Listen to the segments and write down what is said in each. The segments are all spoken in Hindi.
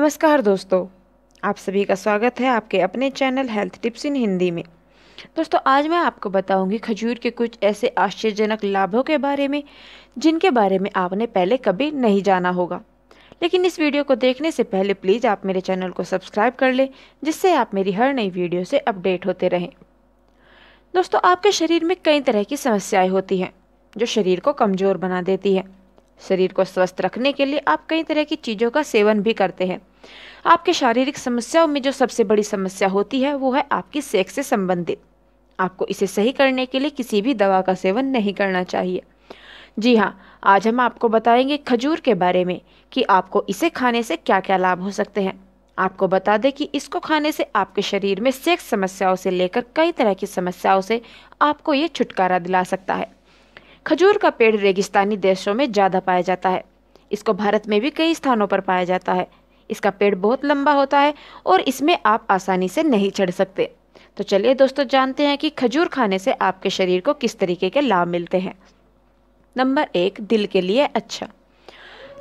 नमस्कार दोस्तों आप सभी का स्वागत है आपके अपने channel health tips in Hindi में दोस्तों आज मैं आपको बताऊंगी खजूर के कुछ ऐसे आश्चर्यजनक लाभों के बारे में जिनके बारे में आपने पहले कभी नहीं जाना होगा लेकिन इस वीडियो को देखने से पहले प्लीज़ आप मेरे चैनल को सब्सक्राइब कर लें जिससे आप मेरी हर नई वीडियो से अपडेट होते रहें दोस्तों आपके शरीर में कई तरह की समस्याएँ होती हैं जो शरीर को कमज़ोर बना देती है शरीर को स्वस्थ रखने के लिए आप कई तरह की चीज़ों का सेवन भी करते हैं आपके शारीरिक समस्याओं में जो सबसे बड़ी समस्या होती है वो है आपकी सेक्स से संबंधित आपको इसे सही करने के लिए किसी भी दवा का सेवन नहीं करना चाहिए जी हाँ आज हम आपको बताएंगे खजूर के बारे में कि आपको इसे खाने से क्या क्या लाभ हो सकते हैं आपको बता दें कि इसको खाने से आपके शरीर में सेक्स समस्याओं से लेकर कई तरह की समस्याओं से आपको ये छुटकारा दिला सकता है खजूर का पेड़ रेगिस्तानी देशों में ज़्यादा पाया जाता है इसको भारत में भी कई स्थानों पर पाया जाता है इसका पेड़ बहुत लंबा होता है और इसमें आप आसानी से नहीं चढ़ सकते तो चलिए दोस्तों जानते हैं कि खजूर खाने से आपके शरीर को किस तरीके के लाभ मिलते हैं नंबर एक दिल के लिए अच्छा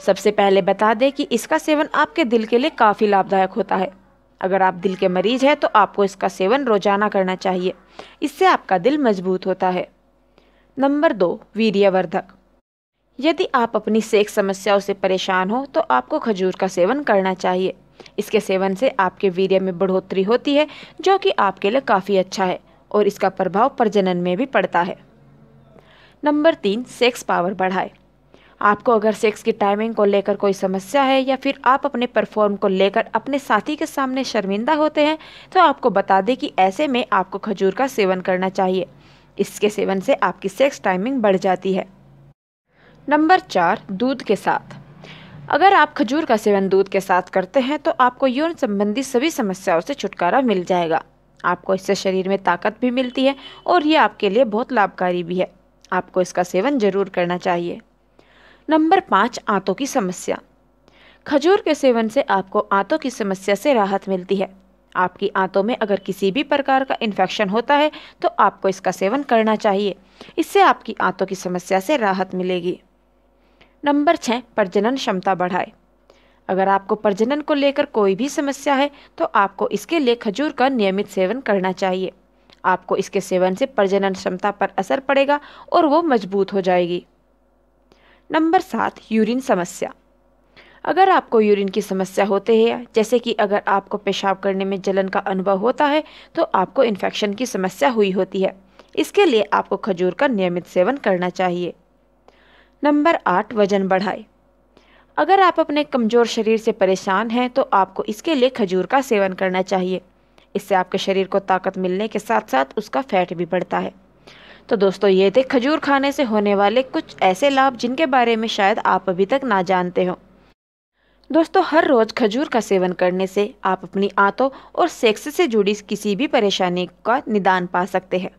सबसे पहले बता दें कि इसका सेवन आपके दिल के लिए काफ़ी लाभदायक होता है अगर आप दिल के मरीज हैं तो आपको इसका सेवन रोजाना करना चाहिए इससे आपका दिल मजबूत होता है नंबर दो वीर्यवर्धक यदि आप अपनी सेक्स समस्याओं से परेशान हो तो आपको खजूर का सेवन करना चाहिए इसके सेवन से आपके वीर्य में बढ़ोतरी होती है जो कि आपके लिए काफ़ी अच्छा है और इसका प्रभाव प्रजनन में भी पड़ता है नंबर तीन सेक्स पावर बढ़ाए आपको अगर सेक्स की टाइमिंग को लेकर कोई समस्या है या फिर आप अपने परफॉर्म को लेकर अपने साथी के सामने शर्मिंदा होते हैं तो आपको बता दें कि ऐसे में आपको खजूर का सेवन करना चाहिए इसके सेवन से आपकी सेक्स टाइमिंग बढ़ जाती है नंबर चार दूध के साथ अगर आप खजूर का सेवन दूध के साथ करते हैं तो आपको यौन संबंधी सभी समस्याओं से छुटकारा मिल जाएगा आपको इससे शरीर में ताकत भी मिलती है और ये आपके लिए बहुत लाभकारी भी है आपको इसका सेवन जरूर करना चाहिए नंबर पाँच आंतों की समस्या खजूर के सेवन से आपको आंतों की समस्या से राहत मिलती है आपकी आंतों में अगर किसी भी प्रकार का इन्फेक्शन होता है तो आपको इसका सेवन करना चाहिए इससे आपकी आंतों की समस्या से राहत मिलेगी नंबर छः प्रजनन क्षमता बढ़ाए अगर आपको प्रजनन को लेकर कोई भी समस्या है तो आपको इसके लिए खजूर का नियमित सेवन करना चाहिए आपको इसके सेवन से प्रजनन क्षमता पर असर पड़ेगा और वो मजबूत हो जाएगी नंबर सात यूरिन समस्या अगर आपको यूरिन की समस्या होती है जैसे कि अगर आपको पेशाब करने में जलन का अनुभव होता है तो आपको इन्फेक्शन की समस्या हुई होती है इसके लिए आपको खजूर का नियमित सेवन करना चाहिए नंबर आठ वजन बढ़ाए अगर आप अपने कमज़ोर शरीर से परेशान हैं तो आपको इसके लिए खजूर का सेवन करना चाहिए इससे आपके शरीर को ताकत मिलने के साथ साथ उसका फैट भी बढ़ता है तो दोस्तों ये थे खजूर खाने से होने वाले कुछ ऐसे लाभ जिनके बारे में शायद आप अभी तक ना जानते हों दोस्तों हर रोज़ खजूर का सेवन करने से आप अपनी आंतों और सेक्स से जुड़ी किसी भी परेशानी का निदान पा सकते हैं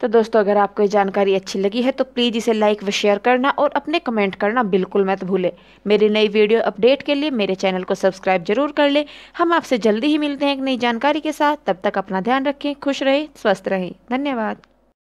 तो दोस्तों अगर आपको ये जानकारी अच्छी लगी है तो प्लीज़ इसे लाइक व शेयर करना और अपने कमेंट करना बिल्कुल मत भूलें मेरी नई वीडियो अपडेट के लिए मेरे चैनल को सब्सक्राइब जरूर कर लें हम आपसे जल्दी ही मिलते हैं एक नई जानकारी के साथ तब तक अपना ध्यान रखें खुश रहें स्वस्थ रहें धन्यवाद